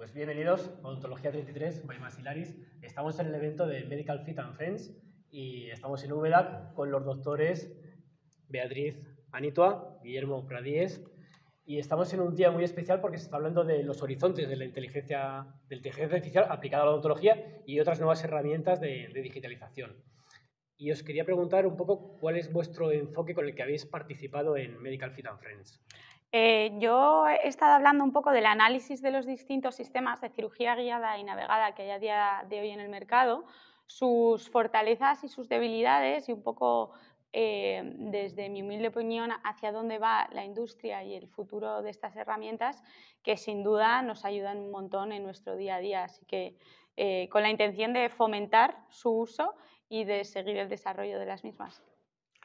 Pues bienvenidos a Ontología 33 by Masilaris. Estamos en el evento de Medical Fit and Friends y estamos en Úbeda con los doctores Beatriz Anitua, Guillermo Pradíez. y estamos en un día muy especial porque se está hablando de los horizontes de la inteligencia, del artificial aplicada a la odontología y otras nuevas herramientas de, de digitalización. Y os quería preguntar un poco cuál es vuestro enfoque con el que habéis participado en Medical Fit and Friends. Eh, yo he estado hablando un poco del análisis de los distintos sistemas de cirugía guiada y navegada que hay a día de hoy en el mercado, sus fortalezas y sus debilidades y un poco eh, desde mi humilde opinión hacia dónde va la industria y el futuro de estas herramientas que sin duda nos ayudan un montón en nuestro día a día. Así que eh, con la intención de fomentar su uso y de seguir el desarrollo de las mismas.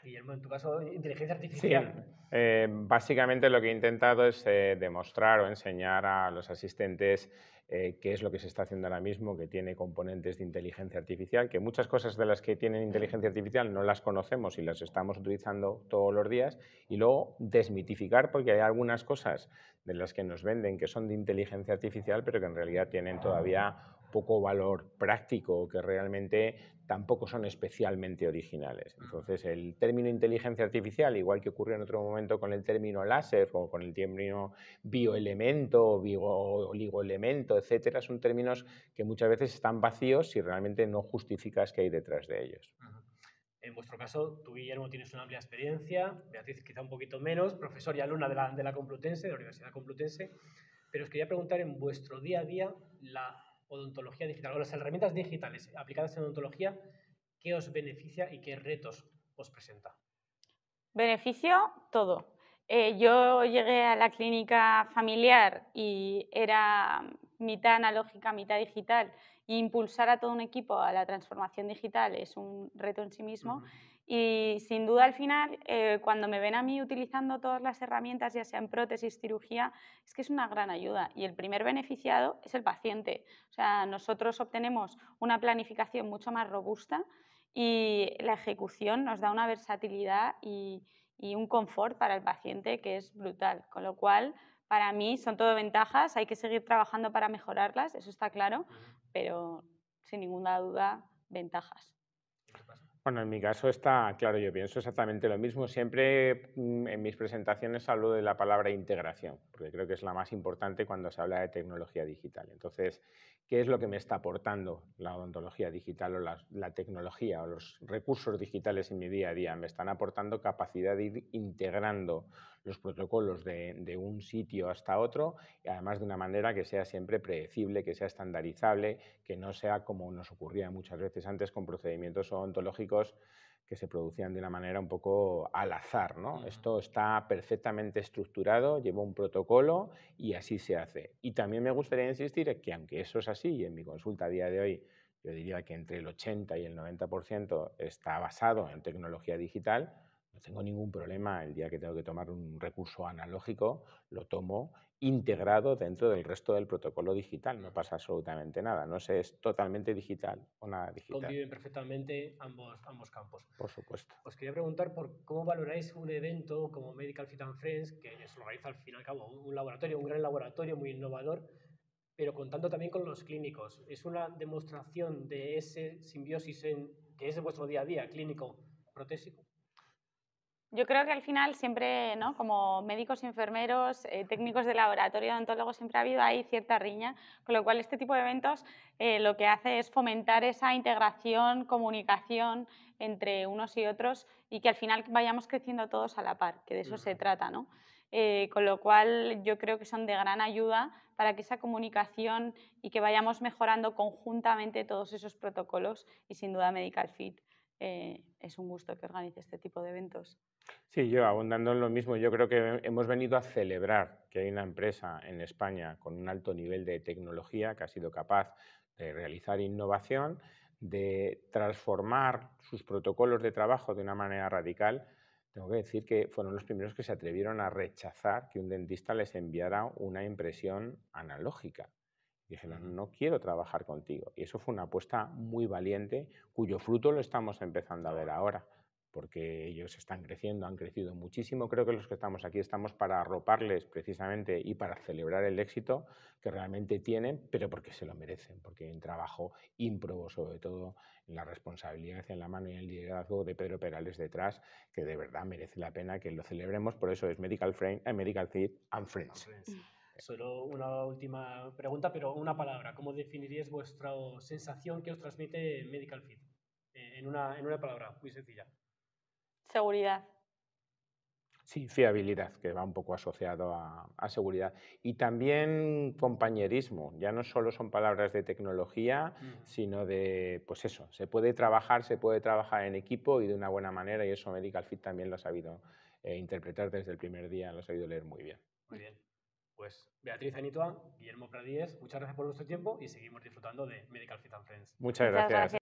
Guillermo, en tu caso, inteligencia artificial. Eh, básicamente lo que he intentado es eh, demostrar o enseñar a los asistentes eh, qué es lo que se está haciendo ahora mismo, que tiene componentes de inteligencia artificial, que muchas cosas de las que tienen inteligencia artificial no las conocemos y las estamos utilizando todos los días, y luego desmitificar, porque hay algunas cosas de las que nos venden que son de inteligencia artificial, pero que en realidad tienen todavía poco valor práctico, que realmente tampoco son especialmente originales. Entonces, el término inteligencia artificial, igual que ocurrió en otro momento con el término láser o con el término bioelemento o oligoelemento, etcétera, son términos que muchas veces están vacíos si realmente no justificas qué hay detrás de ellos. En vuestro caso, tú, Guillermo, tienes una amplia experiencia, Beatriz quizá un poquito menos, profesor y alumna de la, de la Complutense, de la Universidad Complutense, pero os quería preguntar en vuestro día a día la odontología digital o las herramientas digitales aplicadas en odontología, ¿qué os beneficia y qué retos os presenta? Beneficio, todo. Eh, yo llegué a la clínica familiar y era mitad analógica, mitad digital. impulsar a todo un equipo a la transformación digital es un reto en sí mismo. Y sin duda al final, eh, cuando me ven a mí utilizando todas las herramientas, ya sea en prótesis, cirugía, es que es una gran ayuda. Y el primer beneficiado es el paciente. O sea, nosotros obtenemos una planificación mucho más robusta y la ejecución nos da una versatilidad y, y un confort para el paciente que es brutal. Con lo cual, para mí son todo ventajas, hay que seguir trabajando para mejorarlas, eso está claro, pero sin ninguna duda, ventajas. ¿Qué pasa? Bueno, en mi caso está claro, yo pienso exactamente lo mismo. Siempre mm, en mis presentaciones hablo de la palabra integración, porque creo que es la más importante cuando se habla de tecnología digital. Entonces, ¿qué es lo que me está aportando la odontología digital o la, la tecnología o los recursos digitales en mi día a día? Me están aportando capacidad de ir integrando los protocolos de, un sitio hasta otro, además de una manera que sea siempre predecible, que sea estandarizable, que no sea como nos ocurría muchas veces antes con procedimientos ontológicos que se producían de una manera un poco al azar. Esto está perfectamente estructurado, lleva un protocolo y así se hace. Y también me gustaría insistir que aunque eso es así, y en mi consulta a día de hoy yo diría que entre el 80 y el 90% está basado en tecnología digital, no tengo ningún problema el día que tengo que tomar un recurso analógico, lo tomo integrado dentro del resto del protocolo digital, no pasa absolutamente nada, no sé, es totalmente digital o nada digital. Conviven perfectamente ambos, ambos campos. Por supuesto. Os quería preguntar por cómo valoráis un evento como Medical Fit and Friends, que se organiza al fin y al cabo un laboratorio, un gran laboratorio muy innovador, pero contando también con los clínicos. Es una demostración de ese simbiosis en, que es de vuestro día a día clínico protésico. Yo creo que al final siempre, como médicos, enfermeros, eh, técnicos de laboratorio, odontólogos, siempre ha habido ahí cierta riña, con lo cual este tipo de eventos eh, lo que hace es fomentar esa integración, comunicación entre unos y otros y que al final vayamos creciendo todos a la par, que de eso se trata. ¿no? Eh, con lo cual yo creo que son de gran ayuda para que esa comunicación y que vayamos mejorando conjuntamente todos esos protocolos y sin duda Medical Fit. es un gusto que organice este tipo de eventos. Sí, yo abundando en lo mismo, yo creo que hemos venido a celebrar que hay una empresa en España con un alto nivel de tecnología que ha sido capaz de realizar innovación, de transformar sus protocolos de trabajo de una manera radical. Tengo que decir que fueron los primeros que se atrevieron a rechazar que un dentista les enviara una impresión analógica. Dijeron, no quiero trabajar contigo. Y eso fue una apuesta muy valiente, cuyo fruto lo estamos empezando a ver ahora porque ellos están creciendo, han crecido muchísimo. Creo que los que estamos aquí estamos para arroparles precisamente y para celebrar el éxito que realmente tienen, pero porque se lo merecen, porque hay un trabajo ímprobo, sobre todo en la responsabilidad, en la mano y en el liderazgo de Pedro Perales detrás, que de verdad merece la pena que lo celebremos. Por eso es Medical eh, Medical Fit and Friends. Eh. Solo una última pregunta, pero una palabra. ¿Cómo definirías vuestra sensación que os transmite Medical Fit? Eh, en, una, en una palabra, muy sencilla. Seguridad. Sí, fiabilidad, que va un poco asociado a, seguridad. Y también compañerismo. Ya no solo son palabras de tecnología, sino de, pues eso, se puede trabajar, se puede trabajar en equipo y de una buena manera, y eso Medical Fit también lo ha sabido eh, interpretar desde el primer día, lo ha sabido leer muy bien. Muy bien. Pues Beatriz Anitoa, Guillermo Pradíes, muchas gracias por vuestro tiempo y seguimos disfrutando de Medical Fit and Friends. Muchas gracias.